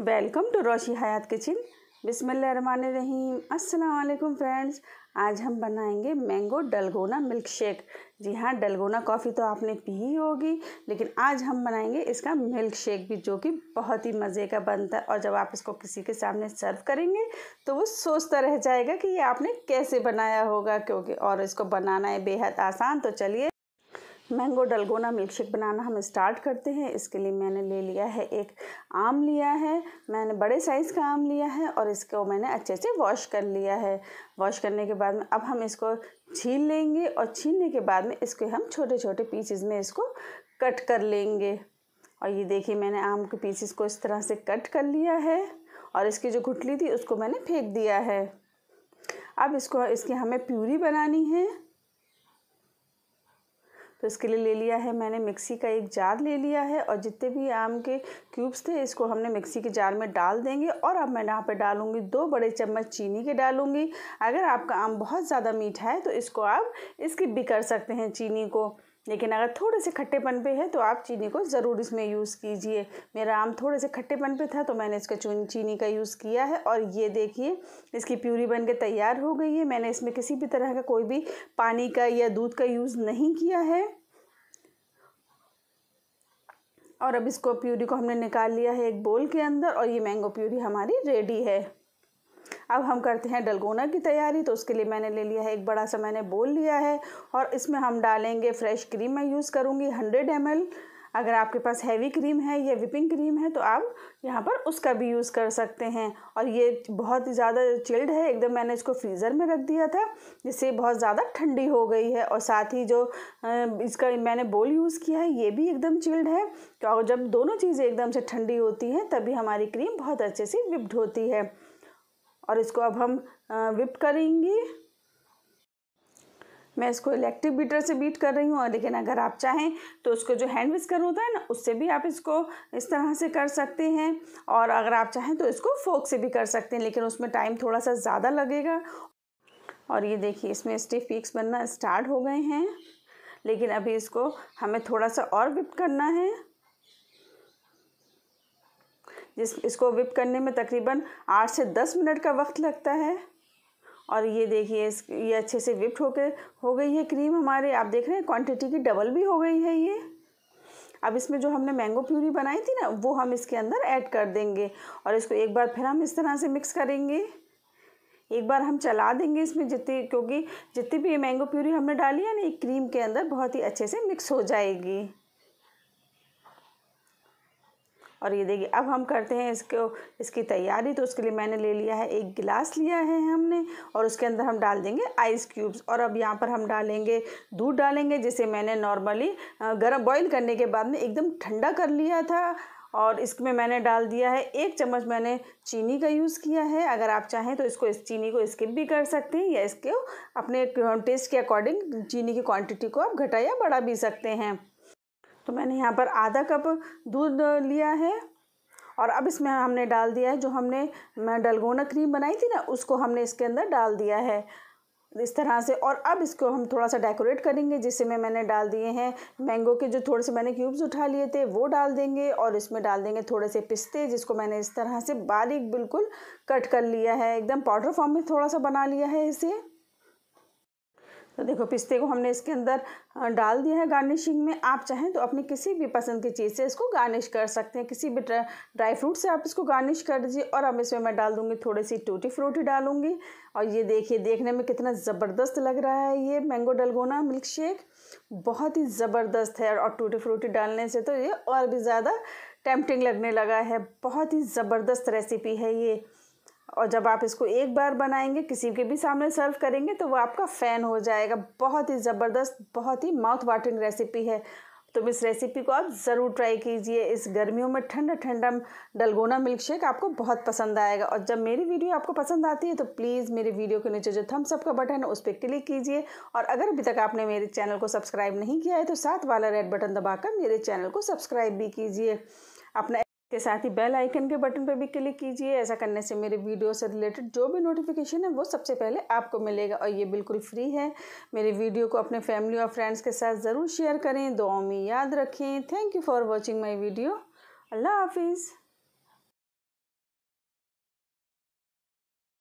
welcome to Roshi Hayat kitchen बिसमीम अस्सलाम friends आज हम बनाएंगे मैंगो डलगोना मिल्क शेक जी हाँ डलगोना कॉफ़ी तो आपने पी ही होगी लेकिन आज हम बनाएंगे इसका मिल्क शेक भी जो कि बहुत ही मज़े का बनता है और जब आप इसको किसी के सामने सर्व करेंगे तो वो सोचता रह जाएगा कि ये आपने कैसे बनाया होगा क्योंकि और इसको बनाना है बेहद आसान तो चलिए मैंगो डलगोना मिल्कशेक बनाना हम स्टार्ट करते हैं इसके लिए मैंने ले लिया है एक आम लिया है मैंने बड़े साइज़ का आम लिया है और इसको मैंने अच्छे से वॉश कर लिया है वॉश करने के बाद में अब हम इसको छील लेंगे और छीलने के बाद में इसके हम छोटे छोटे पीसेस में इसको कट कर लेंगे और ये देखिए मैंने आम के पीसेस को इस तरह से कट कर लिया है और इसकी जो घुटली थी उसको मैंने फेंक दिया है अब इसको इसकी हमें प्यूरी बनानी है तो इसके लिए ले लिया है मैंने मिक्सी का एक जार ले लिया है और जितने भी आम के क्यूब्स थे इसको हमने मिक्सी के जार में डाल देंगे और अब मैं यहाँ पर डालूँगी दो बड़े चम्मच चीनी के डालूँगी अगर आपका आम बहुत ज़्यादा मीठा है तो इसको आप स्किप भी कर सकते हैं चीनी को लेकिन अगर थोड़े से खट्टेपन पे है तो आप चीनी को ज़रूर इसमें यूज़ कीजिए मेरा आम थोड़े से खट्टेपन पे था तो मैंने इसका चीनी का यूज़ किया है और ये देखिए इसकी प्यूरी बन के तैयार हो गई है मैंने इसमें किसी भी तरह का कोई भी पानी का या दूध का यूज़ नहीं किया है और अब इसको प्यूरी को हमने निकाल लिया है एक बोल के अंदर और ये मैंगो प्यूरी हमारी रेडी है अब हम करते हैं डलगोना की तैयारी तो उसके लिए मैंने ले लिया है एक बड़ा सा मैंने बोल लिया है और इसमें हम डालेंगे फ्रेश क्रीम मैं यूज़ करूँगी हंड्रेड एम अगर आपके पास हैवी क्रीम है या विपिंग क्रीम है तो आप यहाँ पर उसका भी यूज़ कर सकते हैं और ये बहुत ही ज़्यादा चिल्ड है एकदम मैंने इसको फ्रीज़र में रख दिया था जिससे बहुत ज़्यादा ठंडी हो गई है और साथ ही जो इसका मैंने बोल यूज़ किया है ये भी एकदम चिल्ड है और तो जब दोनों चीज़ें एकदम से ठंडी होती हैं तभी हमारी क्रीम बहुत अच्छे से विप्ड होती है और इसको अब हम विप करेंगे मैं इसको इलेक्ट्रिक बीटर से बीट कर रही हूँ लेकिन अगर आप चाहें तो उसको जो हैंड विस्कर होता है ना उससे भी आप इसको इस तरह से कर सकते हैं और अगर आप चाहें तो इसको फोक से भी कर सकते हैं लेकिन उसमें टाइम थोड़ा सा ज़्यादा लगेगा और ये देखिए इसमें स्टिफ पीक्स बनना स्टार्ट हो गए हैं लेकिन अभी इसको हमें थोड़ा सा और विप करना है जिस इसको विप करने में तकरीबन आठ से दस मिनट का वक्त लगता है और ये देखिए इस ये अच्छे से विप्ड होकर हो गई है क्रीम हमारे आप देख रहे हैं क्वांटिटी की डबल भी हो गई है ये अब इसमें जो हमने मैंगो प्यूरी बनाई थी ना वो हम इसके अंदर ऐड कर देंगे और इसको एक बार फिर हम इस तरह से मिक्स करेंगे एक बार हम चला देंगे इसमें जितनी क्योंकि जितनी भी मैंगो प्यूरी हमने डाली है ना ये क्रीम के अंदर बहुत ही अच्छे से मिक्स हो जाएगी और ये देखिए अब हम करते हैं इसको इसकी तैयारी तो उसके लिए मैंने ले लिया है एक गिलास लिया है हमने और उसके अंदर हम डाल देंगे आइस क्यूब्स और अब यहाँ पर हम डालेंगे दूध डालेंगे जिसे मैंने नॉर्मली गर्म बॉयल करने के बाद में एकदम ठंडा कर लिया था और इसमें मैंने डाल दिया है एक चम्मच मैंने चीनी का यूज़ किया है अगर आप चाहें तो इसको इस चीनी को स्किप भी कर सकते हैं या इसके अपने टेस्ट के अकॉर्डिंग चीनी की क्वांटिटी को आप घटा या बढ़ा भी सकते हैं तो मैंने यहाँ पर आधा कप दूध लिया है और अब इसमें हमने डाल दिया है जो हमने डलगोना क्रीम बनाई थी ना उसको हमने इसके अंदर डाल दिया है इस तरह से और अब इसको हम थोड़ा सा डेकोरेट करेंगे जिससे मैं मैंने डाल दिए हैं मैंगो के जो थोड़े से मैंने क्यूब्स उठा लिए थे वो डाल देंगे और इसमें डाल देंगे थोड़े से पिस्ते जिसको मैंने इस तरह से बारीक बिल्कुल कट कर लिया है एकदम पाउडर फॉर्म में थोड़ा सा बना लिया है इसे तो देखो पिस्ते को हमने इसके अंदर डाल दिया है गार्निशिंग में आप चाहें तो अपनी किसी भी पसंद की चीज़ से इसको गार्निश कर सकते हैं किसी भी ड्राई फ्रूट से आप इसको गार्निश कर दीजिए और अब इसमें मैं डाल दूँगी थोड़ी सी टूटी फ्रूटी डालूँगी और ये देखिए देखने में कितना ज़बरदस्त लग रहा है ये मैंगो डलगोना मिल्क शेक बहुत ही ज़बरदस्त है और टूटी फ्रूटी डालने से तो ये और भी ज़्यादा टेम्पटिंग लगने लगा है बहुत ही ज़बरदस्त रेसिपी है ये और जब आप इसको एक बार बनाएंगे किसी के भी सामने सर्व करेंगे तो वो आपका फ़ैन हो जाएगा बहुत ही ज़बरदस्त बहुत ही माउथ वाटरिंग रेसिपी है तो इस रेसिपी को आप ज़रूर ट्राई कीजिए इस गर्मियों में ठंडा ठंडा डलगोना मिल्क शेक आपको बहुत पसंद आएगा और जब मेरी वीडियो आपको पसंद आती है तो प्लीज़ मेरे वीडियो के नीचे जो थम्स अप का बटन है उस पर क्लिक कीजिए और अगर अभी तक आपने मेरे चैनल को सब्सक्राइब नहीं किया है तो साथ वाला रेड बटन दबाकर मेरे चैनल को सब्सक्राइब भी कीजिए अपना के साथ ही बेल आइकन के बटन पर भी क्लिक कीजिए ऐसा करने से मेरे वीडियो से रिलेटेड जो भी नोटिफिकेशन है वो सबसे पहले आपको मिलेगा और ये बिल्कुल फ्री है मेरे वीडियो को अपने फैमिली और फ्रेंड्स के साथ ज़रूर शेयर करें दो में याद रखें thank you for watching my video अल्लाह हाफिज़